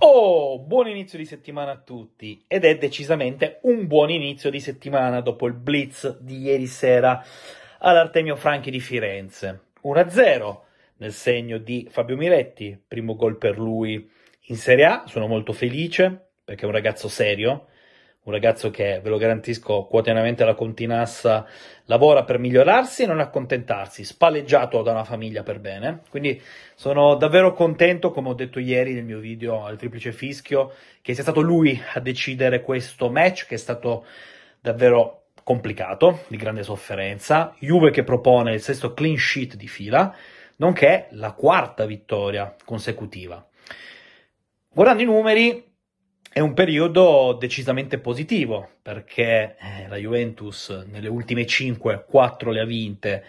Oh, buon inizio di settimana a tutti ed è decisamente un buon inizio di settimana dopo il blitz di ieri sera all'Artemio Franchi di Firenze. 1-0 nel segno di Fabio Miretti, primo gol per lui in Serie A, sono molto felice perché è un ragazzo serio, un ragazzo che, ve lo garantisco, quotidianamente la continassa lavora per migliorarsi e non accontentarsi, spalleggiato da una famiglia per bene. Quindi sono davvero contento, come ho detto ieri nel mio video al triplice fischio, che sia stato lui a decidere questo match, che è stato davvero complicato, di grande sofferenza. Juve che propone il sesto clean sheet di fila, nonché la quarta vittoria consecutiva. Guardando i numeri, è un periodo decisamente positivo perché eh, la Juventus nelle ultime 5, 4 le ha vinte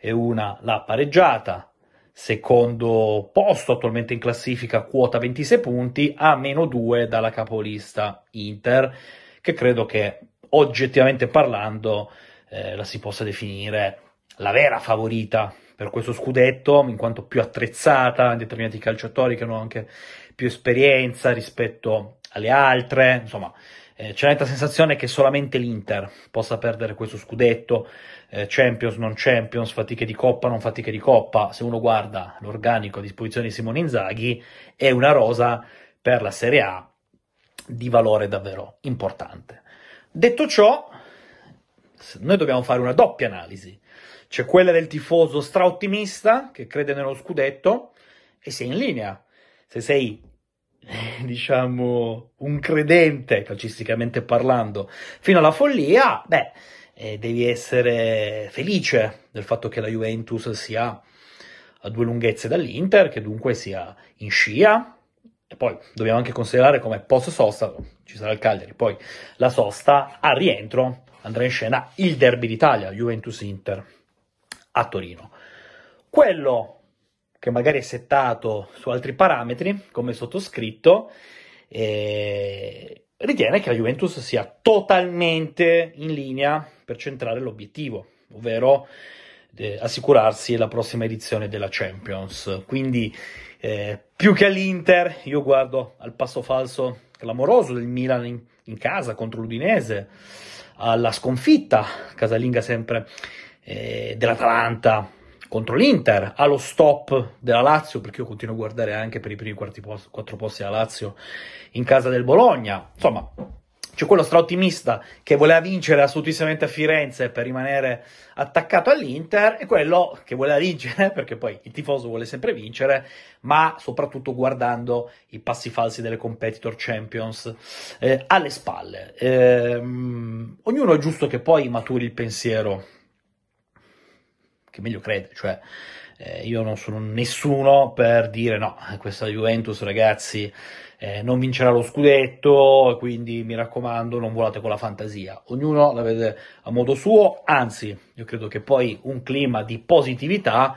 e una l'ha pareggiata. Secondo posto attualmente in classifica, quota 26 punti, a meno 2 dalla capolista Inter, che credo che oggettivamente parlando eh, la si possa definire la vera favorita per questo scudetto, in quanto più attrezzata in determinati calciatori che hanno anche più esperienza rispetto alle altre, insomma, eh, c'è netta sensazione che solamente l'Inter possa perdere questo scudetto, eh, Champions, non Champions, fatiche di coppa, non fatiche di coppa. Se uno guarda l'organico a disposizione di Simone Inzaghi, è una rosa per la Serie A di valore davvero importante. Detto ciò, noi dobbiamo fare una doppia analisi. C'è quella del tifoso straottimista che crede nello scudetto e sei in linea. Se sei diciamo, un credente, calcisticamente parlando, fino alla follia, beh, eh, devi essere felice del fatto che la Juventus sia a due lunghezze dall'Inter, che dunque sia in scia. E poi dobbiamo anche considerare come post sosta, ci sarà il Cagliari, poi la sosta a rientro andrà in scena il derby d'Italia, Juventus-Inter a Torino. Quello che magari è settato su altri parametri, come sottoscritto, eh, ritiene che la Juventus sia totalmente in linea per centrare l'obiettivo, ovvero eh, assicurarsi la prossima edizione della Champions. Quindi eh, più che all'Inter, io guardo al passo falso clamoroso del Milan in, in casa contro l'Udinese, alla sconfitta casalinga sempre eh, dell'Atalanta contro l'Inter, allo stop della Lazio, perché io continuo a guardare anche per i primi post, quattro posti della Lazio in casa del Bologna. Insomma, c'è quello straottimista che voleva vincere assolutamente a Firenze per rimanere attaccato all'Inter e quello che voleva vincere, perché poi il tifoso vuole sempre vincere, ma soprattutto guardando i passi falsi delle competitor champions eh, alle spalle. Eh, ognuno è giusto che poi maturi il pensiero che meglio crede, cioè eh, io non sono nessuno per dire no, questa Juventus ragazzi eh, non vincerà lo scudetto, quindi mi raccomando non volate con la fantasia, ognuno la vede a modo suo, anzi io credo che poi un clima di positività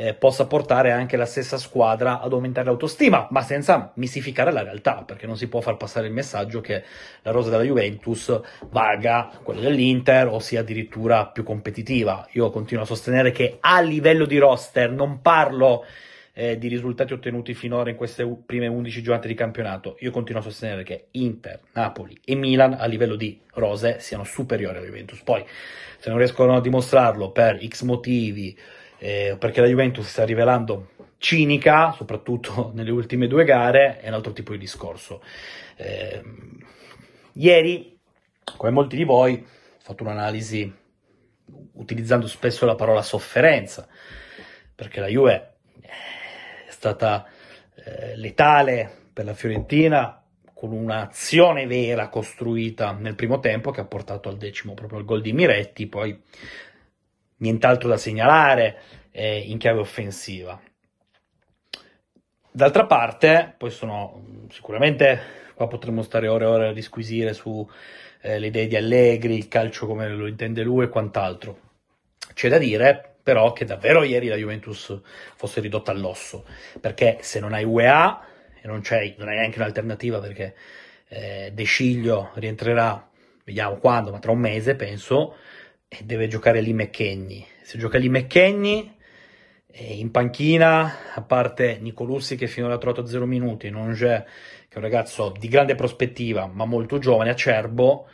eh, possa portare anche la stessa squadra ad aumentare l'autostima, ma senza mistificare la realtà, perché non si può far passare il messaggio che la rosa della Juventus valga quella dell'Inter o sia addirittura più competitiva. Io continuo a sostenere che a livello di roster non parlo eh, di risultati ottenuti finora in queste u- prime 11 giornate di campionato. Io continuo a sostenere che Inter, Napoli e Milan a livello di rose siano superiori alla Juventus. Poi, se non riescono a dimostrarlo per X motivi, eh, perché la Juventus si sta rivelando cinica, soprattutto nelle ultime due gare, è un altro tipo di discorso. Eh, ieri, come molti di voi, ho fatto un'analisi utilizzando spesso la parola sofferenza, perché la Juve eh, è stata eh, letale per la Fiorentina con un'azione vera costruita nel primo tempo che ha portato al decimo proprio il gol di Miretti, poi nient'altro da segnalare eh, in chiave offensiva. D'altra parte, poi sono sicuramente qua potremmo stare ore e ore a disquisire su eh, idee di Allegri, il calcio come lo intende lui e quant'altro. C'è da dire però che davvero ieri la Juventus fosse ridotta all'osso, perché se non hai UEA e non, non hai neanche un'alternativa perché eh, De Sciglio rientrerà, vediamo quando, ma tra un mese penso, e deve giocare lì McKenny. Se gioca lì McKenny in panchina, a parte Nicolussi che finora ha trovato 0 minuti, Nonge che è un ragazzo di grande prospettiva ma molto giovane, acerbo,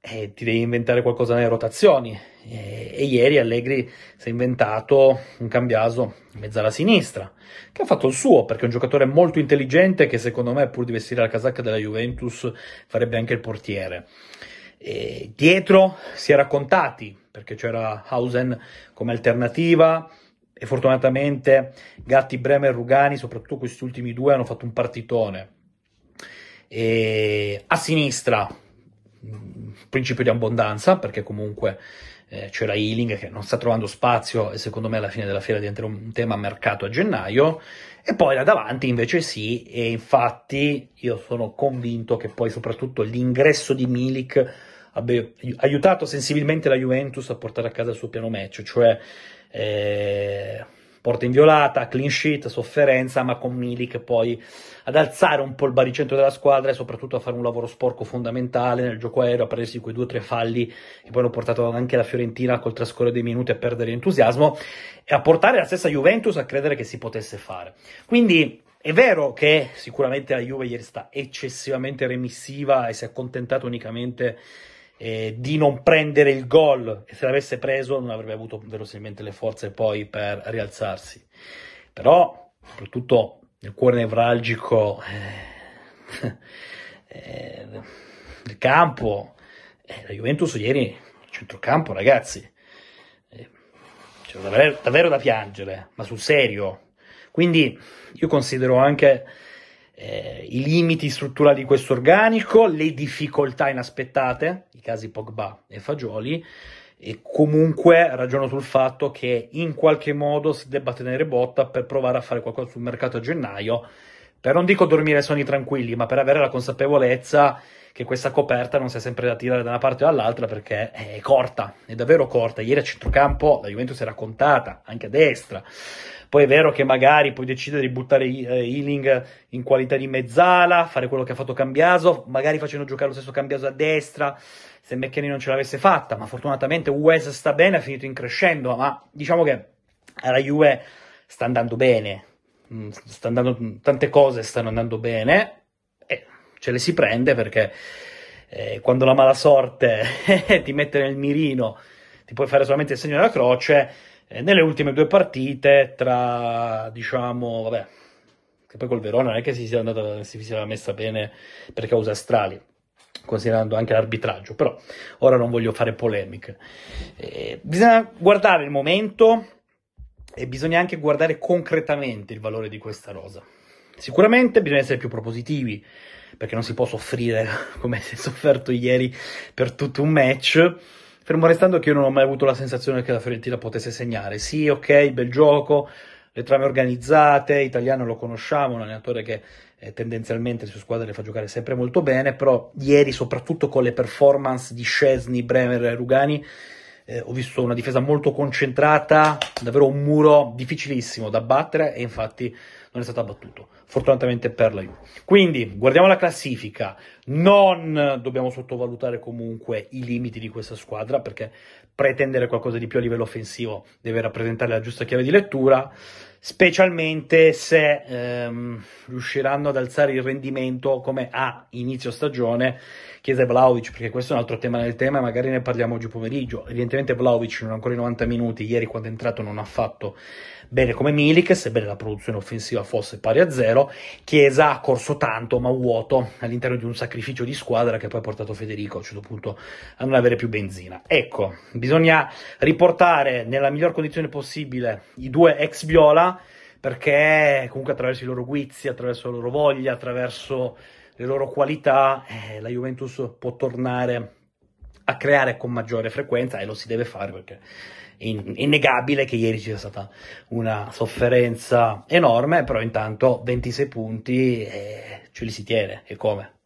e ti devi inventare qualcosa nelle rotazioni. E, e ieri Allegri si è inventato un cambiaso in mezzo alla sinistra, che ha fatto il suo perché è un giocatore molto intelligente che secondo me pur di vestire la casacca della Juventus farebbe anche il portiere. E dietro si era contati perché c'era Hausen come alternativa e fortunatamente Gatti, Bremer e Rugani, soprattutto questi ultimi due, hanno fatto un partitone. E a sinistra, mm, principio di abbondanza, perché comunque eh, c'era Healing che non sta trovando spazio e secondo me alla fine della fiera diventerà un tema mercato a gennaio. E poi là davanti invece sì, e infatti io sono convinto che poi soprattutto l'ingresso di Milik abbia aiutato sensibilmente la Juventus a portare a casa il suo piano match, cioè eh, porta inviolata, clean sheet, sofferenza, ma con Milik poi ad alzare un po' il baricentro della squadra e soprattutto a fare un lavoro sporco fondamentale nel gioco aereo, a prendersi quei due o tre falli che poi hanno portato anche la Fiorentina col trascorrere dei minuti a perdere entusiasmo e a portare la stessa Juventus a credere che si potesse fare. Quindi è vero che sicuramente la Juve ieri sta eccessivamente remissiva e si è accontentata unicamente eh, di non prendere il gol e se l'avesse preso non avrebbe avuto verosimilmente le forze poi per rialzarsi. Però, soprattutto nel cuore nevralgico eh, eh, del campo, eh, la Juventus ieri, centrocampo ragazzi, eh, c'era davvero, davvero da piangere, ma sul serio. Quindi io considero anche eh, i limiti strutturali di questo organico, le difficoltà inaspettate, i casi Pogba e Fagioli, e comunque ragiono sul fatto che in qualche modo si debba tenere botta per provare a fare qualcosa sul mercato a gennaio per cioè, non dico dormire sogni tranquilli, ma per avere la consapevolezza che questa coperta non sia sempre da tirare da una parte o dall'altra perché è corta, è davvero corta. Ieri a centrocampo la Juventus era contata, anche a destra. Poi è vero che magari puoi decidere di buttare Healing eh, in qualità di mezzala, fare quello che ha fatto Cambiaso, magari facendo giocare lo stesso Cambiaso a destra, se McKinney non ce l'avesse fatta, ma fortunatamente Wes sta bene, ha finito in crescendo, ma diciamo che alla Juve sta andando bene, Mm, sta andando, tante cose stanno andando bene e ce le si prende perché eh, quando la mala sorte ti mette nel mirino, ti puoi fare solamente il segno della croce. Eh, nelle ultime due partite, tra diciamo, vabbè, che poi col Verona non è che si sia, andata, si sia messa bene per cause astrali, considerando anche l'arbitraggio, però ora non voglio fare polemiche. Eh, bisogna guardare il momento e bisogna anche guardare concretamente il valore di questa rosa. Sicuramente bisogna essere più propositivi, perché non si può soffrire come si è sofferto ieri per tutto un match. Fermo restando che io non ho mai avuto la sensazione che la Fiorentina potesse segnare. Sì, ok, bel gioco, le trame organizzate, italiano lo conosciamo, un allenatore che eh, tendenzialmente le sue squadre le fa giocare sempre molto bene, però ieri soprattutto con le performance di Scesni, Bremer e Rugani eh, ho visto una difesa molto concentrata, davvero un muro difficilissimo da battere e infatti non è stato abbattuto, fortunatamente per la Juve. Quindi guardiamo la classifica, non dobbiamo sottovalutare comunque i limiti di questa squadra perché pretendere qualcosa di più a livello offensivo deve rappresentare la giusta chiave di lettura specialmente se ehm, riusciranno ad alzare il rendimento come a inizio stagione Chiesa Vlaovic, perché questo è un altro tema del tema e magari ne parliamo oggi pomeriggio. Evidentemente Vlaovic non ha ancora i 90 minuti, ieri quando è entrato non ha fatto bene come Milik, sebbene la produzione offensiva fosse pari a zero, Chiesa ha corso tanto ma vuoto all'interno di un sacrificio di squadra che poi ha portato Federico a un certo punto a non avere più benzina. Ecco, bisogna riportare nella miglior condizione possibile i due ex Viola perché comunque attraverso i loro guizzi, attraverso la loro voglia, attraverso le loro qualità, eh, la Juventus può tornare a creare con maggiore frequenza e lo si deve fare perché è innegabile che ieri ci sia stata una sofferenza enorme, però intanto 26 punti e eh, ce li si tiene e come?